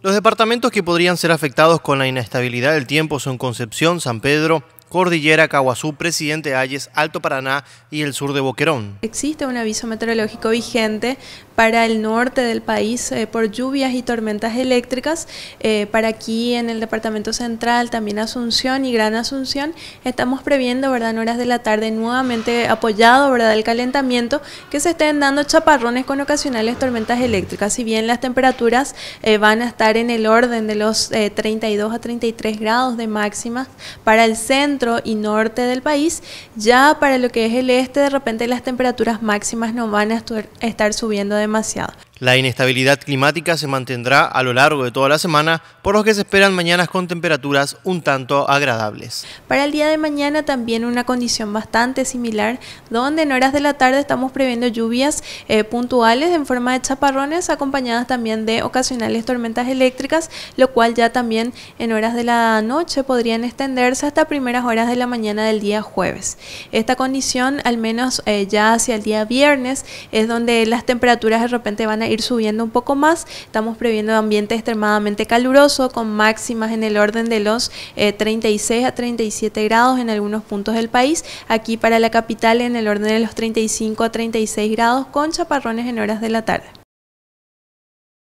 Los departamentos que podrían ser afectados con la inestabilidad del tiempo son Concepción, San Pedro, Cordillera, Caguazú, Presidente Hayes, Alto Paraná y el sur de Boquerón. Existe un aviso meteorológico vigente para el norte del país eh, por lluvias y tormentas eléctricas. Eh, para aquí en el Departamento Central, también Asunción y Gran Asunción, estamos previendo ¿verdad? en horas de la tarde nuevamente apoyado ¿verdad? el calentamiento que se estén dando chaparrones con ocasionales tormentas eléctricas. Si bien las temperaturas eh, van a estar en el orden de los 32 a 33 grados de máxima para el centro, centro y norte del país. Ya para lo que es el este, de repente las temperaturas máximas no van a estar subiendo demasiado. La inestabilidad climática se mantendrá a lo largo de toda la semana, por lo que se esperan mañanas con temperaturas un tanto agradables. Para el día de mañana también una condición bastante similar, donde en horas de la tarde estamos previendo lluvias eh, puntuales en forma de chaparrones, acompañadas también de ocasionales tormentas eléctricas, lo cual ya también en horas de la noche podrían extenderse hasta primeras horas de la mañana del día jueves. Esta condición, al menos eh, ya hacia el día viernes, es donde las temperaturas de repente van a ir subiendo un poco más. Estamos previendo ambiente extremadamente caluroso con máximas en el orden de los 36 eh, a 37 grados en algunos puntos del país. Aquí para la capital en el orden de los 35 a 36 grados con chaparrones en horas de la tarde.